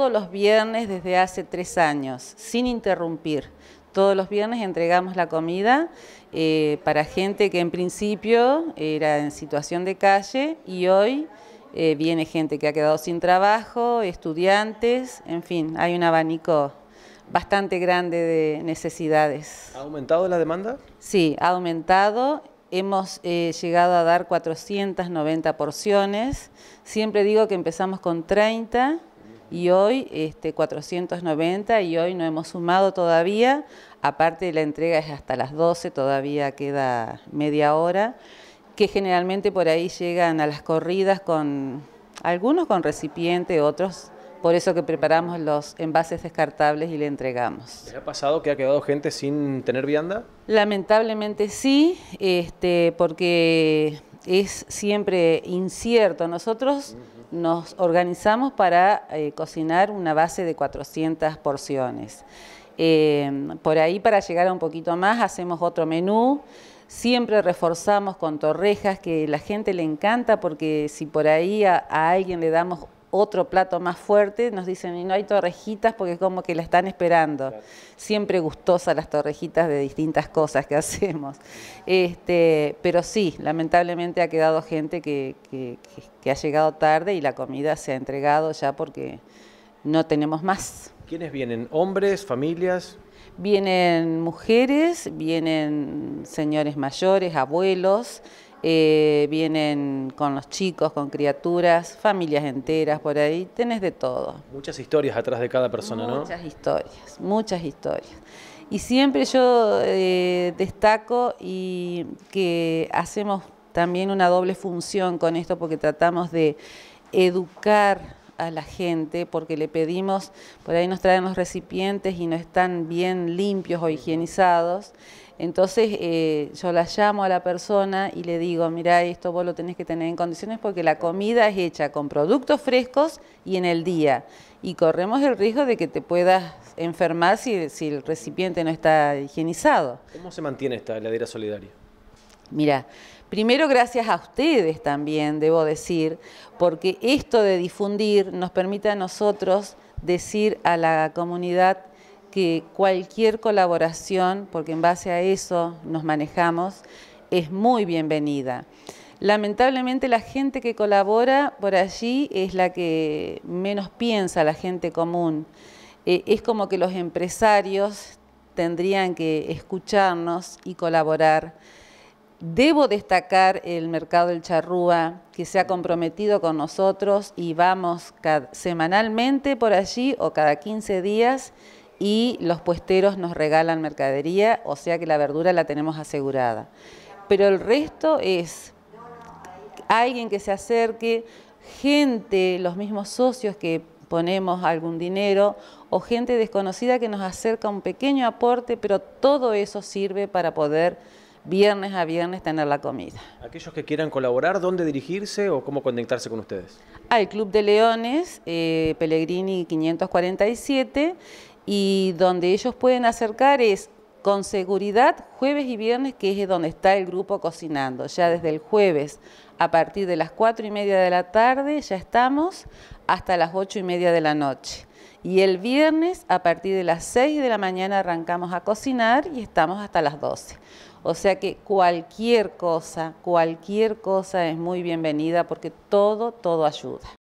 Todos los viernes desde hace tres años, sin interrumpir. Todos los viernes entregamos la comida eh, para gente que en principio era en situación de calle y hoy eh, viene gente que ha quedado sin trabajo, estudiantes, en fin, hay un abanico bastante grande de necesidades. ¿Ha aumentado la demanda? Sí, ha aumentado. Hemos eh, llegado a dar 490 porciones. Siempre digo que empezamos con 30 y hoy este, 490 y hoy no hemos sumado todavía, aparte de la entrega es hasta las 12, todavía queda media hora, que generalmente por ahí llegan a las corridas con algunos con recipiente, otros por eso que preparamos los envases descartables y le entregamos. se ha pasado que ha quedado gente sin tener vianda? Lamentablemente sí, este, porque es siempre incierto. Nosotros nos organizamos para eh, cocinar una base de 400 porciones. Em, por ahí, para llegar a un poquito más, hacemos otro menú. Siempre reforzamos con torrejas, que la gente le encanta porque si por ahí a alguien le damos otro plato más fuerte, nos dicen, y no hay torrejitas porque como que la están esperando. Siempre gustosas las torrejitas de distintas cosas que hacemos. Este, pero sí, lamentablemente ha quedado gente que, que, que ha llegado tarde y la comida se ha entregado ya porque no tenemos más. ¿Quiénes vienen? ¿Hombres, familias? Vienen mujeres, vienen señores mayores, abuelos, eh, vienen con los chicos, con criaturas, familias enteras por ahí, tenés de todo. Muchas historias atrás de cada persona, ¿no? Muchas historias, muchas historias. Y siempre yo eh, destaco y que hacemos también una doble función con esto porque tratamos de educar a la gente porque le pedimos, por ahí nos traen los recipientes y no están bien limpios o higienizados. Entonces eh, yo la llamo a la persona y le digo, mira, esto vos lo tenés que tener en condiciones porque la comida es hecha con productos frescos y en el día. Y corremos el riesgo de que te puedas enfermar si, el recipiente no está higienizado. ¿Cómo se mantiene esta heladera solidaria? Mira, primero gracias a ustedes también, debo decir, porque esto de difundir nos permite a nosotros decir a la comunidad que cualquier colaboración, porque en base a eso nos manejamos, es muy bienvenida. Lamentablemente la gente que colabora por allí es la que menos piensa la gente común. Eh, es como que los empresarios tendrían que escucharnos y colaborar. Debo destacar el mercado del charrúa, que se ha comprometido con nosotros y vamos semanalmente por allí o cada 15 días y los puesteros nos regalan mercadería, o sea que la verdura la tenemos asegurada. Pero el resto es alguien que se acerque, gente, los mismos socios que ponemos algún dinero o gente desconocida que nos acerca un pequeño aporte, pero todo eso sirve para poder viernes a viernes tener la comida. Aquellos que quieran colaborar, ¿dónde dirigirse o cómo conectarse con ustedes? Al Club de Leones, eh, Pellegrini 547 y donde ellos pueden acercar es con seguridad jueves y viernes, que es donde está el grupo cocinando. Ya desde el jueves, a partir de las cuatro y media de la tarde, ya estamos hasta las ocho y media de la noche. Y el viernes, a partir de las 6 de la mañana, arrancamos a cocinar y estamos hasta las 12. O sea que cualquier cosa, cualquier cosa es muy bienvenida porque todo, todo ayuda.